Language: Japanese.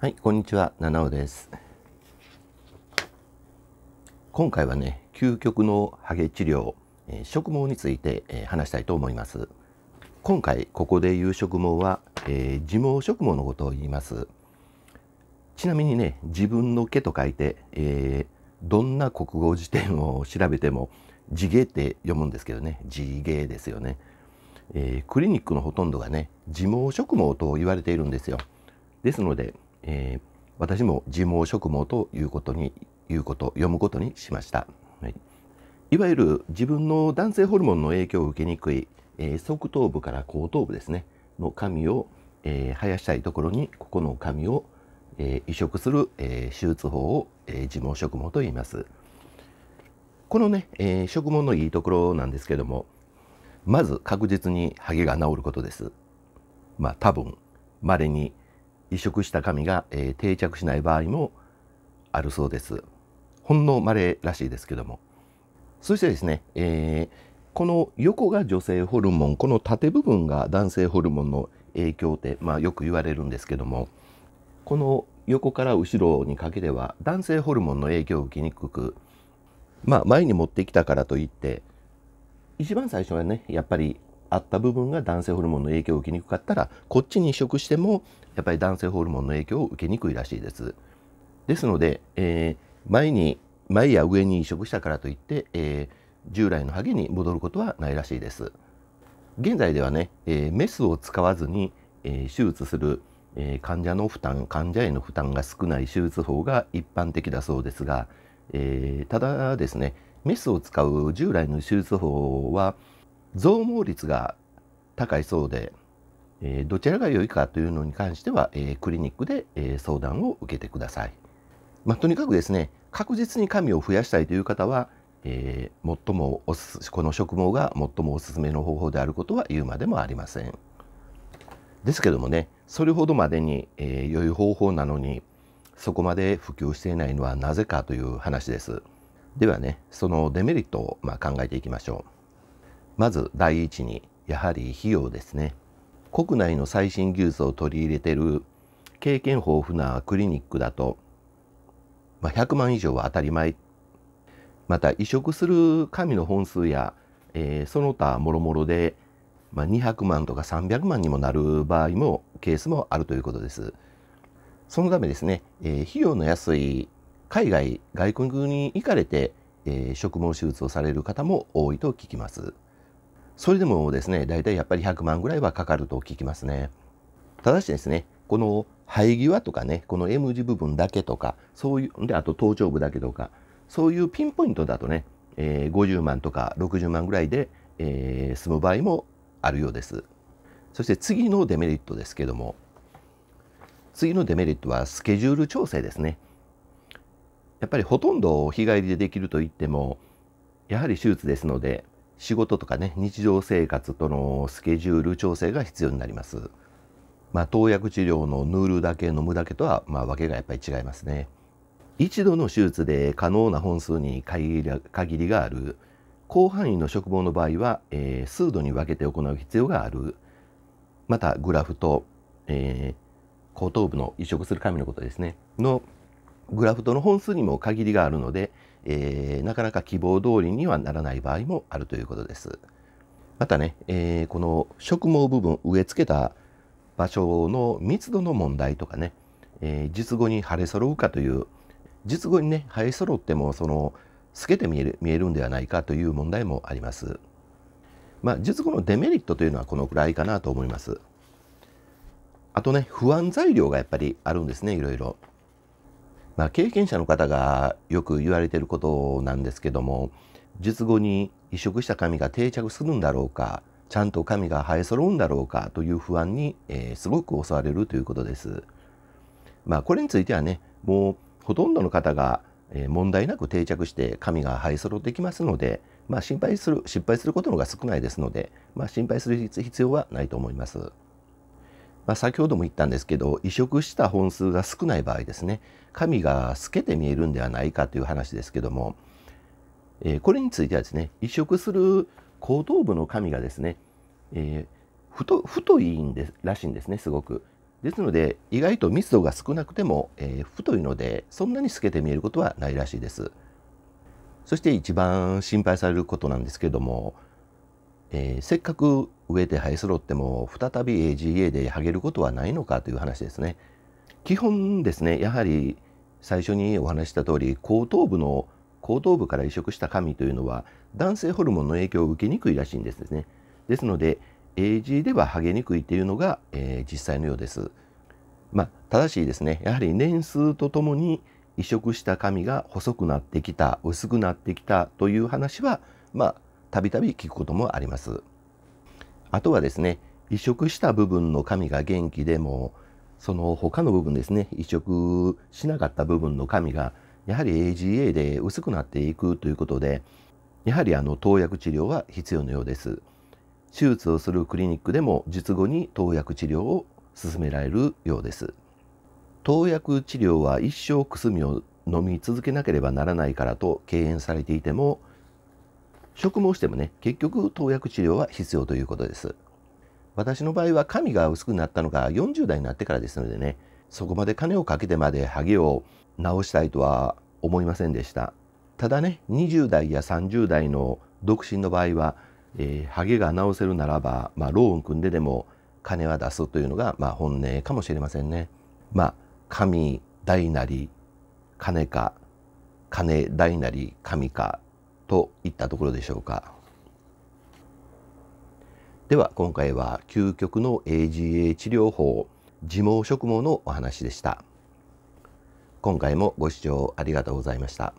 はい、こんにちは、七尾です。今回はね、究極のハゲ治療、えー、植毛について、えー、話したいと思います。今回ここで言う植毛は、えー、自毛植毛のことを言います。ちなみにね、自分の毛と書いて、えどんな国語辞典を調べても地毛って読むんですけどね、地毛ですよね。えクリニックのほとんどがね、自毛植毛と言われているんですよ。ですので、えー、私も自毛植毛ということにいうこと読むことにしました、はい、いわゆる自分の男性ホルモンの影響を受けにくい、えー、側頭部から後頭部ですねの髪を、えー、生やしたいところにここの髪を、えー、移植する、え手術法を、え自毛植毛と言いますこのね、え植毛のいいところなんですけどもまず確実にハゲが治ることですまあ多分稀に移植した紙が、えー、定着しない場合もあるそうです。ほんの稀らしいですけども。そしてですね、えー、この横が女性ホルモン、この縦部分が男性ホルモンの影響って、まあ、よく言われるんですけども、この横から後ろにかけては男性ホルモンの影響を受けにくく、まあ、前に持ってきたからといって、一番最初はね、やっぱりあった部分が男性ホルモンの影響を受けにくかったらこっちに移植してもやっぱり男性ホルモンの影響を受けにくいらしいです。ですので、えー、前に前や上に移植したからといって、えー、従来のハゲに戻ることはないらしいです。現在ではね、えー、メスを使わずに、え手術する、え患者の負担患者への負担が少ない手術法が一般的だそうですが、えただですねメスを使う従来の手術法は、増毛率が高いそうで、えどちらが良いかというのに関しては、えクリニックで、え相談を受けてください。まあ、とにかくですね確実に髪を増やしたいという方は、えー、最もおすこの植毛が最もおすすめの方法であることは言うまでもありません。ですけどもねそれほどまでに、えー、良い方法なのにそこまで普及していないのはなぜかという話です。ではねそのデメリットを、まあ、考えていきましょう。まず第一にやはり費用ですね国内の最新技術を取り入れてる経験豊富なクリニックだと、まあ、100万以上は当たり前また移植する紙の本数や、えー、その他もろもろで、まあ、200万とか300万にもなる場合もケースもあるということです。そのためですね、えー、費用の安い海外外国に行かれて、えー、植毛手術をされる方も多いと聞きます。それでもですね、大体やっぱり100万ぐらいはかかると聞きますね。ただしですね、この生え際とかね、この M 字部分だけとか、そういう、で、あと頭頂部だけとか、そういうピンポイントだとね、えー、50万とか60万ぐらいで、えー、済む場合もあるようです。そして次のデメリットですけども、次のデメリットはスケジュール調整ですね。やっぱりほとんど日帰りでできると言っても、やはり手術ですので、仕事とかね日常生活とのスケジュール調整が必要になります、まあ、投薬治療の塗るだけ飲むだけとは、まあ、訳がやっぱり違いますね一度の手術で可能な本数に限りがある広範囲の植毛の場合は、えー、数度に分けて行う必要があるまたグラフと、えー、後頭部の移植する紙のことですねのグラフとの本数にも限りがあるので、えー、なかなか希望通りにはならない場合もあるということです。またね、えー、この植毛部分植え付けた場所の密度の問題とかね、えー、術後に腫れ揃うかという術後にね生え揃ってもその透けて見える見えるんではないかという問題もあります。まあ、術後のデメリットというのはこのくらいかなと思います。あとね不安材料がやっぱりあるんですねいろいろ。まあ、経験者の方がよく言われてることなんですけども術後に移植した髪が定着するんだろうかちゃんと髪が生え揃うんだろうかという不安に、えー、すごく襲われるということです。まあ、これについてはねもうほとんどの方が問題なく定着して髪が生え揃ってきますので、まあ、心配する失敗することの方が少ないですので、まあ、心配する必要はないと思います。まあ、先ほども言ったんですけど移植した本数が少ない場合ですね神が透けて見えるんではないかという話ですけども、えー、これについてはですね移植する後頭部の神がですね、えー、太太いんでらしいんですねすごく。ですので意外と密度が少なくても、えー、太いのでそんなに透けて見えることはないらしいです。そして一番心配されることなんですけどもえー、せっかく植えて生え揃っても再び AGA で剥げることはないのかという話ですね。基本ですねやはり最初にお話した通り後頭部の後頭部から移植した髪というのは男性ホルモンの影響を受けにくいらしいんですね。ですので AG では剥げにくいというのが、えー、実際のようです。まあ、ただしですねやはり年数とともに移植した髪が細くなってきた薄くなってきたという話はまあたびたび聞くこともあります。あとはですね移植した部分の神が元気でもその他の部分ですね移植しなかった部分の神がやはり AGA で薄くなっていくということでやはりあの投薬治療は必要のようです。手術をするクリニックでも術後に投薬治療を進められるようです。投薬治療は一生くすみを飲み続けなければならないからと敬遠されていても植毛してもね結局投薬治療は必要ということです私の場合は髪が薄くなったのが40代になってからですのでねそこまで金をかけてまでハゲを直したいとは思いませんでしたただね20代や30代の独身の場合は、えー、ハゲが治せるならば、まあ、ローン組んででも金は出すというのが、まあ、本音かもしれませんね。まあ、神大なり金か金大なり神かといったところでしょうか。では今回は究極の AGA 治療法自毛植毛のお話でした。今回もご視聴ありがとうございました。